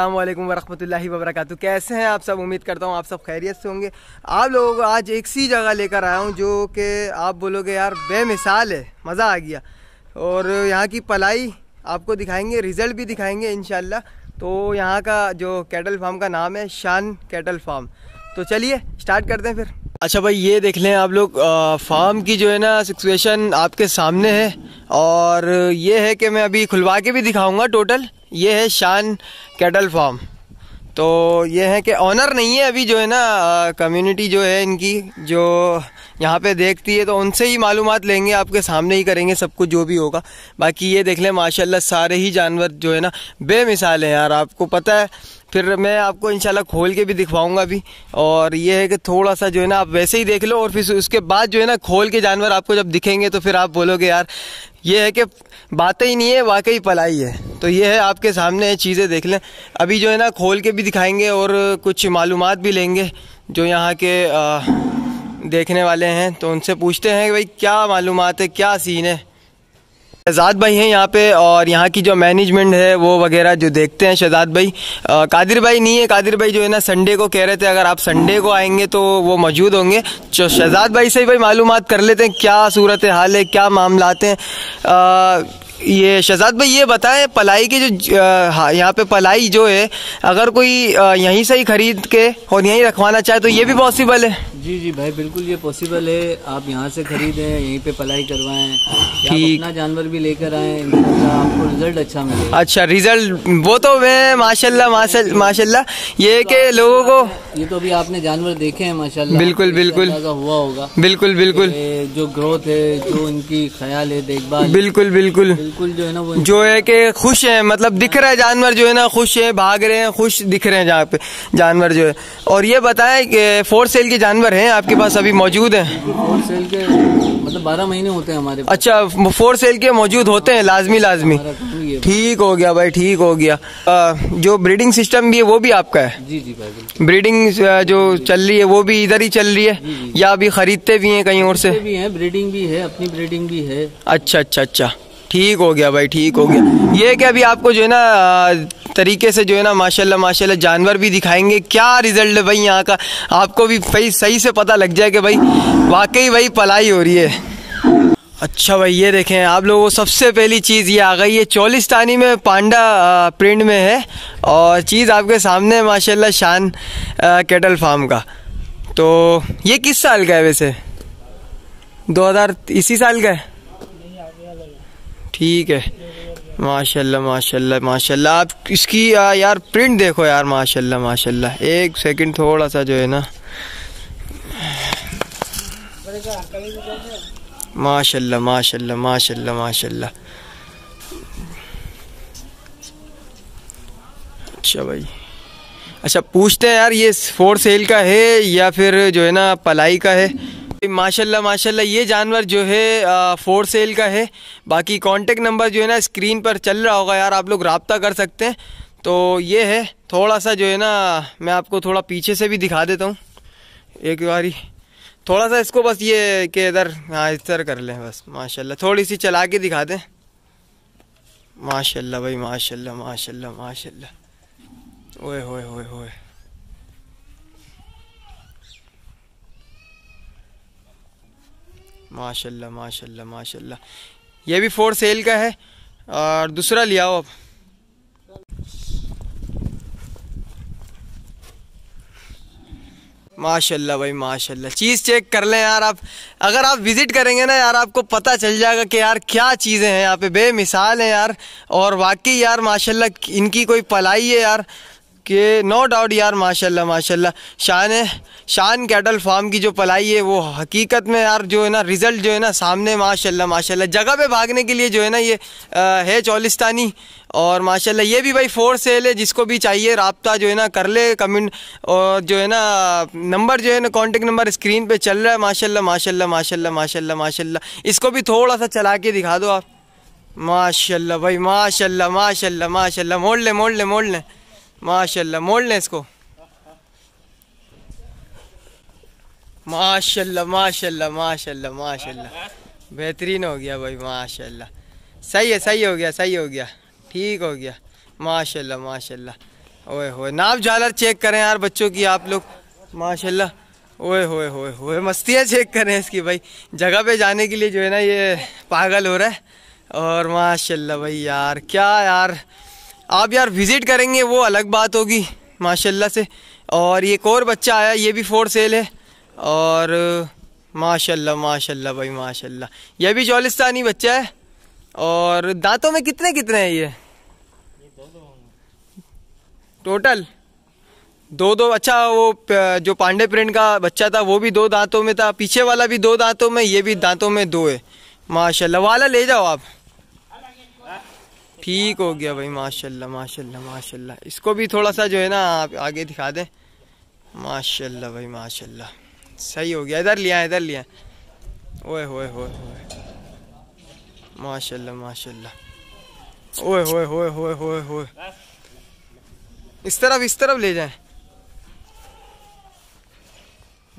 अस्सलाम वालेकुम वरक कैसे हैं आप सब उम्मीद करता हूँ आप सब खैरियत से होंगे आप लोगों को आज एक सी जगह लेकर आया हूँ जो कि आप बोलोगे यार बेमिसाल है मज़ा आ गया और यहाँ की पलाई आपको दिखाएंगे रिज़ल्ट भी दिखाएंगे इन तो यहाँ का जो कैटल फार्म का नाम है शान कैटल फार्म तो चलिए स्टार्ट करते हैं फिर अच्छा भाई ये देख लें आप लोग फार्म की जो है ना सिचुएशन आपके सामने है और ये है कि मैं अभी खुलवा के भी दिखाऊंगा टोटल ये है शान कैटल फार्म तो ये है कि ऑनर नहीं है अभी जो है ना कम्युनिटी जो है इनकी जो यहाँ पे देखती है तो उनसे ही मालूम लेंगे आपके सामने ही करेंगे सब कुछ जो भी होगा बाकी ये देख लें माशाल्लाह सारे ही जानवर जो है ना बेमिसाल हैं यार आपको पता है फिर मैं आपको इन खोल के भी दिखवाऊंगा भी और ये है कि थोड़ा सा जो है ना आप वैसे ही देख लो और फिर उसके बाद जो है ना खोल के जानवर आपको जब दिखेंगे तो फिर आप बोलोगे यार ये है कि बातें ही नहीं है वाकई पलाई है तो ये है आपके सामने चीज़ें देख लें अभी जो है ना खोल के भी दिखाएंगे और कुछ मालूम भी लेंगे जो यहाँ के आ, देखने वाले हैं तो उनसे पूछते हैं कि भाई क्या मालूम है क्या सीन है शहजाद भाई हैं यहाँ पे और यहाँ की जो मैनेजमेंट है वो वगैरह जो देखते हैं शहजाद भाई आ, कादिर भाई नहीं है कादिर भाई जो है ना संडे को कह रहे थे अगर आप संडे को आएंगे तो वो मौजूद होंगे जो तो शहजाद भाई से भाई मालूम कर लेते हैं क्या सूरत हाल है क्या मामलाते हैं ये शहजाद भाई ये बताएं पलाई की जो यहाँ पे पलाई जो है अगर कोई यहीं से ही खरीद के और यहीं रखवाना चाहे तो ये भी पॉसिबल है जी जी भाई बिल्कुल ये पॉसिबल है आप यहाँ से खरीदें यहीं पे पलाई करवाएं अपना जानवर भी लेकर आए आपको रिजल्ट अच्छा मिले अच्छा रिजल्ट वो तो मैं माशाल्लाह माशाल्लाह ये के लोगों को ये तो अभी आपने जानवर देखे हैं माशाल्लाह बिल्कुल बिल्कुल हुआ होगा बिल्कुल बिल्कुल जो ग्रोथ है जो इनकी ख्याल है देखभाल बिल्कुल बिल्कुल बिल्कुल जो है ना वो जो है कि खुश है मतलब दिख रहा है जानवर जो है ना खुश है भाग रहे हैं खुश दिख रहे हैं जहाँ पे जानवर जो है और ये बताएं कि फोर सेल के जानवर हैं आपके पास अभी मौजूद है फोर सेल के मतलब बारह महीने होते हैं हमारे अच्छा फोर सेल के मौजूद होते हैं लाजमी लाजमी तो ठीक हो गया भाई ठीक हो गया जो ब्रीडिंग सिस्टम भी है वो भी आपका है जी जी भाई ब्रीडिंग ब्रीडिंग uh, जो चल रही है वो भी इधर ही चल रही है या अभी खरीदते भी हैं कहीं और से भी हैं ब्रीडिंग भी है अपनी ब्रीडिंग भी है अच्छा अच्छा अच्छा ठीक हो गया भाई ठीक हो गया ये कि अभी आपको जो है ना तरीके से जो है ना माशाल्लाह माशाल्लाह जानवर भी दिखाएंगे क्या रिजल्ट है भाई यहाँ का आपको भी सही से पता लग जाए कि भाई वाकई भाई पलाई हो रही है अच्छा भाई ये देखें आप लोगों को सबसे पहली चीज़ ये आ गई है चौलिस्तानी में पांडा प्रिंट में है और चीज़ आपके सामने है माशाल्लाह शान केटल फार्म का तो ये किस साल का है वैसे 2000 इसी साल का है ठीक है माशाल्लाह माशाल्लाह माशाल्लाह आप इसकी यार प्रिंट देखो यार माशाल्लाह माशाल्लाह एक सेकंड थोड़ा सा जो है ना माशाल्लाह माशाल्लाह माशाल्लाह माशाल्लाह अच्छा भाई अच्छा पूछते हैं यार ये फोर सेल का है या फिर जो है ना पलाई का है माशाल्लाह माशाल्लाह ये जानवर जो है आ, फोर सेल का है बाकी कांटेक्ट नंबर जो है ना स्क्रीन पर चल रहा होगा यार आप लोग रबता कर सकते हैं तो ये है थोड़ा सा जो है ना मैं आपको थोड़ा पीछे से भी दिखा देता हूँ एक बारी थोड़ा सा इसको बस ये कि इधर हाँ इधर कर लें बस माशाल्लाह थोड़ी सी चला के दिखा दें माशाल्लाह भाई माशाल्लाह माशाल्लाह माशाल्लाह ओए होए होए होए माशाल्लाह माशाल्लाह माशाल्लाह ये भी फोर सेल का है और दूसरा लिया हो आप माशाल्लाह भाई माशाल्लाह चीज़ चेक कर लें यार आप अगर आप विज़िट करेंगे ना यार आपको पता चल जाएगा कि यार क्या चीज़ें हैं यहाँ पे बेमिसाल हैं यार और वाकई यार माशाल्लाह इनकी कोई पलाई है यार कि नो डाउट यार माशाल्लाह माशाल्लाह शान शान कैटल फार्म की जो पलाई है वो हकीकत में यार जो है ना रिज़ल्ट जो है ना सामने माशाल्लाह माशाल्लाह जगह पे भागने के लिए जो है ना ये आ, है चौलिस्तानी और माशाल्लाह ये भी भाई फोर सेल है जिसको भी चाहिए रबता जो है ना कर ले कमेंट और जो है ना नंबर जो है ना कॉन्टेक्ट नंबर स्क्रीन पर चल रहा है माशा माशा माशा माशा माशा इसको भी थोड़ा सा चला के दिखा दो आप माशा भाई माशा माशा माशा मोड़ लें मोड़ लें मोड़ ले माशाल्लाह मोड़ लें इसको माशाल्लाह माशाल्लाह माशाल्लाह माशाल्लाह बेहतरीन हो गया भाई माशाल्लाह सही है सही हो गया सही हो गया ठीक हो गया माशाल्लाह माशाल्लाह ओए होए नाप झालर चेक करें यार बच्चों की आप लोग माशाल्लाह ओए होए होए होए मस्तियाँ चेक करें इसकी भाई जगह पे जाने के लिए जो है ना ये पागल हो रहा है और माशाल्लाह भाई यार क्या यार आप यार विज़िट करेंगे वो अलग बात होगी माशाल्लाह से और ये एक और बच्चा आया ये भी फोर सेल है और माशाल्लाह माशाल्लाह भाई माशाल्लाह यह भी चौलिस्तानी बच्चा है और दांतों में कितने कितने हैं ये, टोटल दो दो अच्छा वो जो पांडे प्रिंट का बच्चा था वो भी दो दांतों में था पीछे वाला भी दो दांतों में ये भी दांतों में दो है माशाल्लाह वाला ले जाओ आप ठीक हो गया भाई माशाल्लाह माशाल्लाह माशाल्लाह इसको भी थोड़ा सा जो है ना आप आगे दिखा दें माशाल्लाह भाई माशाल्लाह सही हो गया इधर लिया इधर लिया ओए होए होए होए माशाल्लाह माशाल्लाह ओए होए होए होए होए होए इस तरफ इस तरफ ले जाएं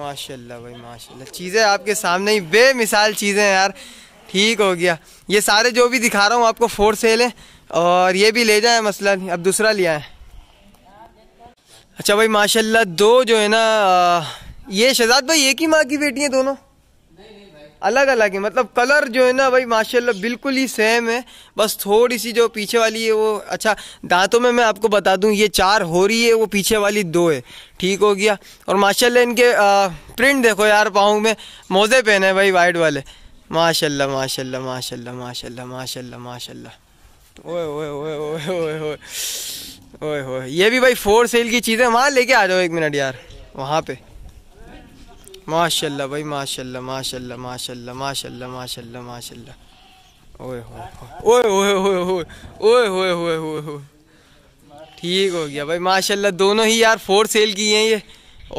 माशाल्लाह भाई माशाल्लाह चीज़ें आपके सामने ही बेमिसाल चीज़ें यार ठीक हो गया ये सारे जो भी दिखा रहा हूँ आपको फोर सेल है और ये भी ले जाए मसला नहीं अब दूसरा लिया है अच्छा भाई माशाल्लाह दो जो है ना ये शहजाद भाई एक ही माँ की बेटी है दोनों अलग अलग है मतलब कलर जो है ना भाई माशाल्लाह बिल्कुल ही सेम है बस थोड़ी सी जो पीछे वाली है वो अच्छा दांतों में मैं आपको बता दूं ये चार हो रही है वो पीछे वाली दो है ठीक हो गया और माशाल्लाह इनके आ, प्रिंट देखो यार पाँव में मोजे पहने भाई वाइट वाले माशाल्लाह माशाल्लाह माशाल्लाह माशाल्लाह माशाल्लाह माशाल्लाह ओए ओए ओए ओए ओए ओए ओए ओए ये भी भाई फोर सेल की चीज़ें वहाँ लेके आ जाओ एक मिनट यार वहाँ पे माशाल्लाह भाई माशाल्लाह माशाल्लाह माशाल्लाह माशाल्लाह माशाल्लाह माशाल्लाह ओए ओए ओए ओए ओए ओए ओए ओए ओए ओए ठीक हो गया भाई माशाल्लाह दोनों ही यार फोर सेल की हैं ये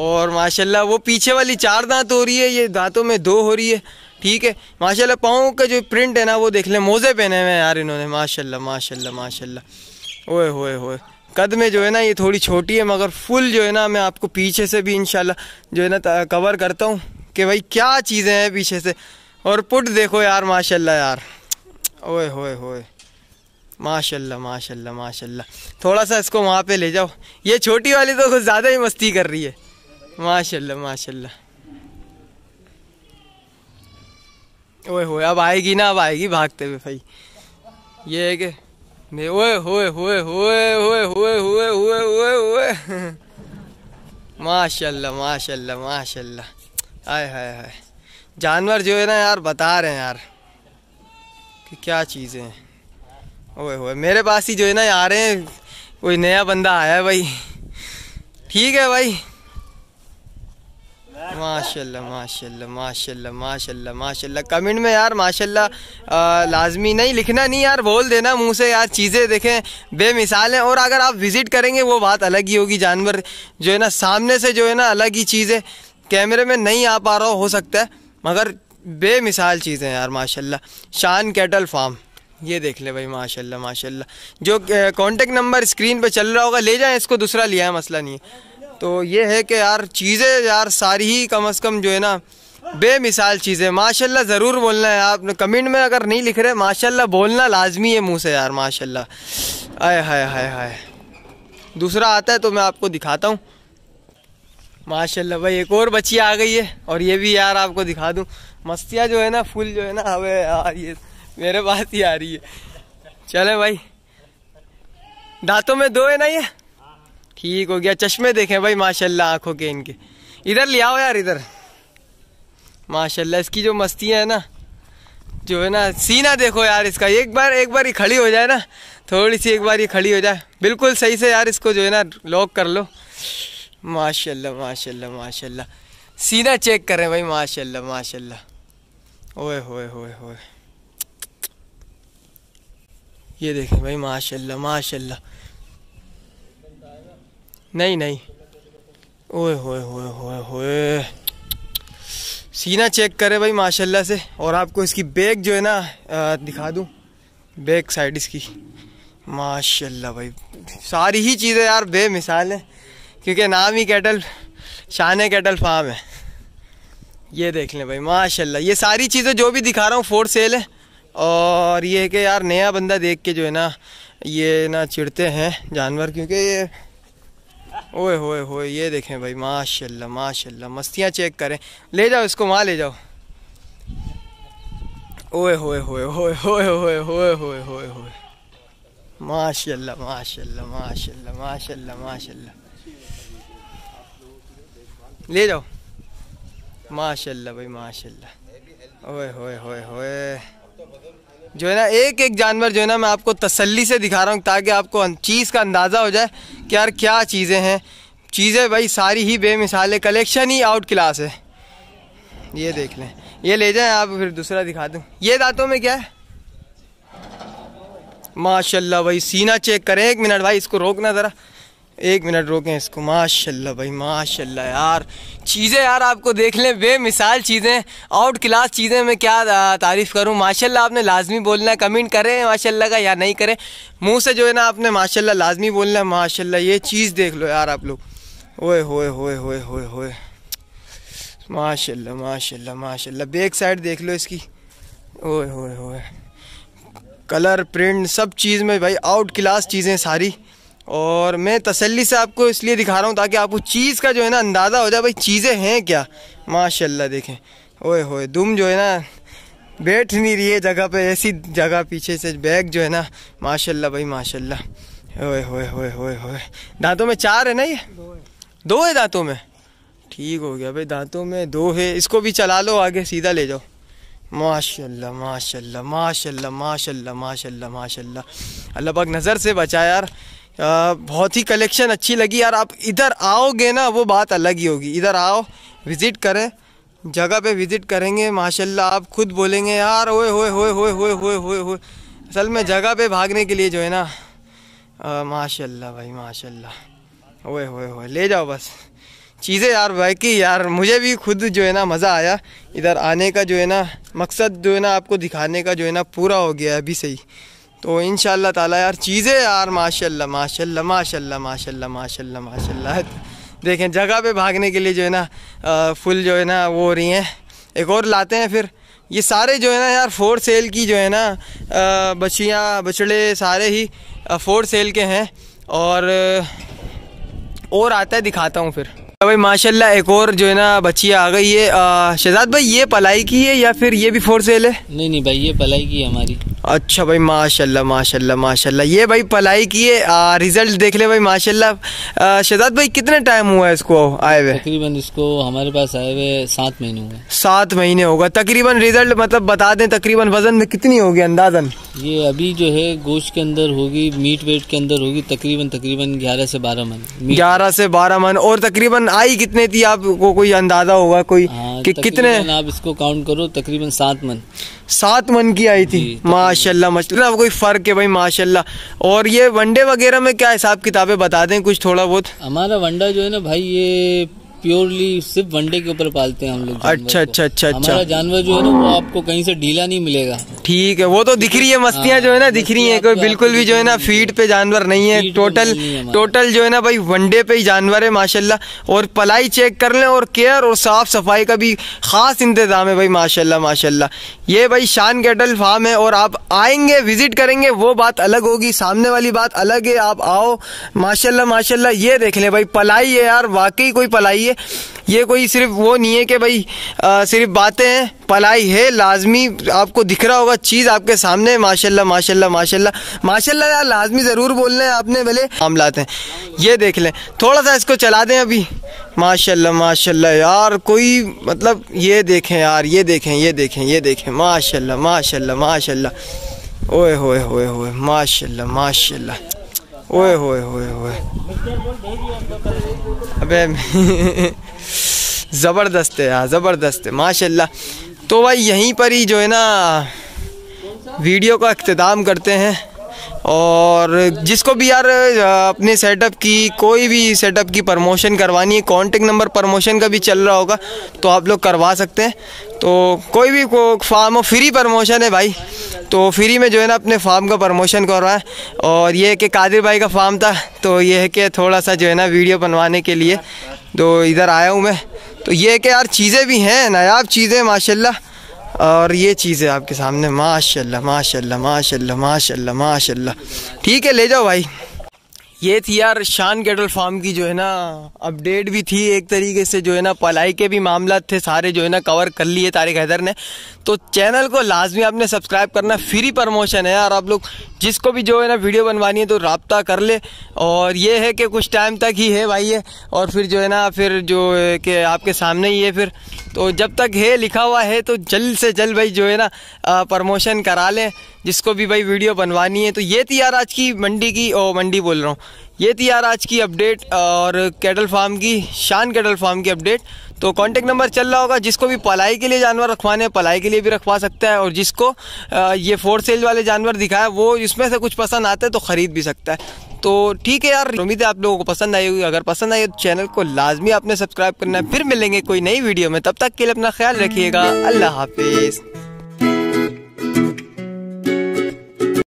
और माशाल्लाह वो पीछे वाली चार दांत हो रही है ये दांतों में दो हो रही है ठीक है माशाल्लाह पाँव का जो प्रिंट है ना वो देख लें मोज़े पहने हुए हैं यार इन्होंने माशाल्लाह माशाल्लाह माशाल्लाह ओए होए होए कद में जो है ना ये थोड़ी छोटी है मगर फुल जो है ना मैं आपको पीछे से भी इन जो है ना कवर करता हूँ कि भाई क्या चीज़ें हैं पीछे से और पुट देखो यार माशाल्लाह यार ओए होए होए माशाल्लाह माशाल्लाह माशाल्लाह थोड़ा सा इसको वहाँ पे ले जाओ ये छोटी वाली तो कुछ ज़्यादा ही मस्ती कर रही है माशाल्लाह माशाल्लाह ओए हो अब आएगी ना अब आएगी भागते हुए भाई ये है कि ओए होए होए होए होए होए होए होए होए होए माशाल्लाह माशाल्लाह माशाल्लाह आय हाय हाय जानवर जो है ना यार बता रहे हैं यार कि क्या चीज़ें हैं ओए होए मेरे पास ही जो है ना आ रहे हैं कोई नया बंदा आया है भाई ठीक है भाई माशा माशा माशा माशा माशा कमेंट में यार माशाल्लाह लाजमी नहीं लिखना नहीं यार बोल देना मुंह से यार चीज़ें देखें बेमिसाल हैं और अगर आप विज़िट करेंगे वो बात अलग ही होगी जानवर जो है ना सामने से जो है ना अलग ही चीज़ है कैमरे में नहीं आ पा रहा हो सकता है मगर बेमिसाल चीज़ें यार माशा शान कैटल फार्म ये देख ले भाई माशा माशा जो कॉन्टेक्ट नंबर स्क्रीन पर चल रहा होगा ले जाए इसको दूसरा लिया है मसला नहीं है तो ये है कि यार चीज़ें यार सारी ही कम अज़ कम जो है ना बेमिसाल चीज़ें माशाल्लाह ज़रूर बोलना है आप कमेंट में अगर नहीं लिख रहे माशाल्लाह बोलना लाजमी है मुँह से यार माशाल्लाह आय हाय हाय हाय दूसरा आता है तो मैं आपको दिखाता हूँ माशाल्लाह भाई एक और बच्ची आ गई है और ये भी यार आपको दिखा दूँ मस्तियाँ जो है ना फुल जो है ना अब यार ये मेरे पास ही आ रही है चले भाई दांतों में दो है ना ये ठीक हो गया चश्मे देखें भाई माशाल्लाह आंखों के इनके इधर ले आओ यार इधर माशाल्लाह इसकी जो मस्तियाँ है ना जो है ना सीना देखो यार इसका एक बार एक बार ही खड़ी हो जाए ना थोड़ी सी एक बार ही खड़ी हो जाए बिल्कुल सही से यार इसको जो है ना लॉक कर लो माशाल्लाह माशाल्लाह माशाल्लाह सीना चेक करें भाई माशाल्लाह माशाल्लाह ओए होए होए होए ये देखें भाई माशाल्लाह माशाल्लाह नहीं नहीं ओए होए होए होए होए सीना चेक करें भाई माशाल्लाह से और आपको इसकी बैग जो है ना दिखा दूँ बैग साइड इसकी माशाल्लाह भाई सारी ही चीज़ें यार बेमिसाल हैं क्योंकि नाम ही कैटल शान कैटल फार्म है ये देख लें भाई माशाल्लाह ये सारी चीज़ें जो भी दिखा रहा हूँ फोर सेल है और ये है कि यार नया बंदा देख के जो है ना ये ना चिड़ते हैं जानवर क्योंकि ये ओए होए होए ये देखें भाई माशाल्लाह माशाल्लाह मस्तियाँ चेक करें ले जाओ इसको वहाँ ले जाओ ओए होए होए होए होए होए होए होए होए होए माशाल्लाह माशाल्लाह माशाल्लाह माशाल्लाह माशाल्लाह ले जाओ माशाल्लाह भाई माशाल्लाह ओए होए होए होए जो है ना एक एक जानवर जो है ना मैं आपको तसल्ली से दिखा रहा हूँ ताकि आपको अं-, चीज़ का अंदाज़ा हो जाए कि यार क्या चीज़ें हैं चीज़ें भाई सारी ही बेमिसाल है कलेक्शन ही आउट क्लास है ये देख लें ये ले जाएं आप फिर दूसरा दिखा दूँ ये दांतों में क्या है माशाल्लाह भाई सीना चेक करें एक मिनट भाई इसको रोकना ज़रा एक मिनट रोकें इसको माशाल्लाह भाई माशाल्लाह यार चीज़ें यार आपको देख लें बेमिसाल चीज़ें आउट क्लास चीज़ें मैं क्या तारीफ़ करूं माशाल्लाह आपने लाजमी बोलना है कमेंट करें माशाल्लाह का या नहीं करें मुंह से जो है ना आपने माशाल्लाह लाजमी बोलना है माशाल्लाह ये चीज़ देख लो यार आप लोग ओए होए होए होए होए होए माशाल्लाह माशाल्लाह माशाल्लाह बेक साइड देख लो इसकी ओए होए होए कलर प्रिंट सब चीज़ में भाई आउट क्लास चीज़ें सारी और मैं तसल्ली से आपको इसलिए दिखा रहा हूँ ताकि आपको चीज़ का जो है ना अंदाज़ा हो जाए भाई चीज़ें हैं क्या माशाल्लाह देखें ओए होए दुम जो है ना बैठ नहीं रही है जगह पे ऐसी जगह पीछे से बैग जो है ना माशाल्लाह भाई माशाल्लाह ओए होए होए होए होए दांतों में चार है ना ये दो है दांतों में ठीक हो गया भाई दांतों में दो है इसको भी चला लो आगे सीधा ले जाओ माशाल्लाह माशाल्लाह माशाल्लाह माशाल्लाह माशाल्लाह माशाल्लाह अल्लाह पाक नज़र से बचा यार बहुत ही कलेक्शन अच्छी लगी यार आप इधर आओगे ना वो बात अलग ही होगी इधर आओ विज़िट करें जगह पे विज़िट करेंगे माशाल्लाह आप खुद बोलेंगे यार ओए होए होए होए होए होए होए होए असल में जगह पे भागने के लिए जो है ना माशाल्लाह भाई माशाल्लाह ओए होए होए ले जाओ बस चीज़ें यार भाई की यार मुझे भी खुद जो है ना मज़ा आया इधर आने का जो है ना मकसद जो है ना आपको दिखाने का जो है ना पूरा हो गया अभी से ही तो इन ताला यार चीज़ें यार माशाल्लाह माशाल्लाह माशाल्लाह माशाल्लाह माशाल्लाह माशाल्लाह देखें जगह पे भागने के लिए जो है ना फुल जो है ना वो हो रही हैं एक और लाते हैं फिर ये सारे जो है ना यार फोर सेल की जो है ना बछियाँ बछड़े सारे ही फोर सेल के हैं और और आता है दिखाता हूँ फिर भाई माशाल्लाह एक और जो है ना बच्ची आ गई है शहजाद भाई ये पलाई की है या फिर ये भी फोर सेल है नहीं नहीं भाई ये पलाई की है हमारी अच्छा भाई माशाल्लाह माशाल्लाह माशाल्लाह ये भाई पलाई की है आ, रिजल्ट देख ले भाई माशाल्लाह शहजाद भाई कितना टाइम हुआ है इसको आए हुए तकरीबन इसको हमारे पास आए हुए सात महीने हुए सात महीने होगा तकरीबन रिजल्ट मतलब बता दें तकरीबन वजन कितनी होगी अंदाजन ये अभी जो है गोश्त के अंदर होगी मीट वेट के अंदर होगी तकरीबन तकरीबन ग्यारह से बारह मन ग्यारह से बारह मन और तकरीबन आई कितने थी आपको कोई अंदाजा होगा कोई हाँ, कि कितने आप इसको काउंट करो तकरीबन सात मन सात मन की आई थी माशाल्लाह माशाल्लाह कोई फ़र्क है भाई माशाल्लाह और ये वनडे वगैरह में क्या हिसाब किताबें बता दें कुछ थोड़ा बहुत हमारा वनडा जो है ना भाई ये प्योरली सिर्फ वनडे के ऊपर पालते हैं हम लोग अच्छा अच्छा अच्छा अच्छा जानवर जो है ना वो आपको कहीं से ढीला नहीं मिलेगा ठीक है वो तो दिख रही है मस्तियाँ जो है ना दिख रही है कोई बिल्कुल भी जो है ना फीड पे जानवर नहीं है टोटल तो टोटल जो है ना भाई वनडे पे ही जानवर है माशाल्लाह और पलाई चेक कर लें और केयर और साफ सफाई का भी खास इंतजाम है भाई माशाल्लाह माशाल्लाह ये भाई शान कैटल फार्म है और आप आएंगे विजिट करेंगे वो बात अलग होगी सामने वाली बात अलग है आप आओ माशाल्लाह माशाल्लाह ये देख लें भाई पलाई है यार वाकई कोई पलाई है ये कोई सिर्फ वो नहीं है कि भाई आ, सिर्फ बातें हैं पलाई है लाजमी आपको दिख रहा होगा चीज़ आपके सामने माशाल्लाह माशाल्लाह माशाल्लाह माशाल्लाह यार लाजमी ज़रूर बोलना है आपने भले मामलाते हैं ये देख लें थोड़ा सा इसको चला दें अभी माशाल्लाह माशाल्लाह यार कोई मतलब ये देखें यार ये देखें ये देखें ये देखें माशाल्लाह माशाल्लाह माशाल्लाह ओए होए होए होए माशाल्लाह माशाल्लाह ओए होए होए होए अबे ज़बरदस्त है यार हाँ, ज़बरदस्त है माशाल्लाह तो भाई यहीं पर ही जो है ना वीडियो का अख्ताम करते हैं और जिसको भी यार अपने सेटअप की कोई भी सेटअप की प्रमोशन करवानी है कॉन्टेक्ट नंबर प्रमोशन का भी चल रहा होगा तो आप लोग करवा सकते हैं तो कोई भी को फार्म फ्री प्रमोशन है भाई तो फ्री में जो है ना अपने फार्म का प्रमोशन करवाएँ और ये है कि कादिर भाई का फार्म था तो ये है कि थोड़ा सा जो है ना वीडियो बनवाने के लिए तो इधर आया हूँ मैं तो ये है कि यार चीज़ें भी हैं नायाब चीज़ें माशाल्लाह और ये चीज़ है आपके सामने माशाल्लाह माशाल्लाह माशाल्लाह माशाल्लाह माशाल्लाह ठीक है ले जाओ भाई ये थी यार शान कैटल फार्म की जो है ना अपडेट भी थी एक तरीके से जो है ना पलाई के भी मामला थे सारे जो है ना कवर कर लिए तारिक हैदर ने तो चैनल को लाजमी आपने सब्सक्राइब करना फ्री प्रमोशन है और आप लोग जिसको भी जो है ना वीडियो बनवानी है तो रबता कर ले और ये है कि कुछ टाइम तक ही है भाई ये और फिर जो है ना फिर जो कि आपके सामने ही है फिर तो जब तक है लिखा हुआ है तो जल्द से जल्द भाई जो है ना प्रमोशन करा लें जिसको भी भाई वीडियो बनवानी है तो ये थी यार आज की मंडी की ओ मंडी बोल रहा हूँ ये थी यार आज की अपडेट और कैटल फार्म की शान कैटल फार्म की अपडेट तो कांटेक्ट नंबर चल रहा होगा जिसको भी पलाई के लिए जानवर रखवाने पलाई के लिए भी रखवा सकता है और जिसको ये फोर सेल वाले जानवर दिखाया वो इसमें से कुछ पसंद आता है तो ख़रीद भी सकता है तो ठीक है यार उम्मीद है आप लोगों को पसंद आई होगी अगर पसंद आई तो चैनल को लाजमी आपने सब्सक्राइब करना है फिर मिलेंगे कोई नई वीडियो में तब तक के लिए अपना ख्याल रखिएगा अल्लाह हाफिज़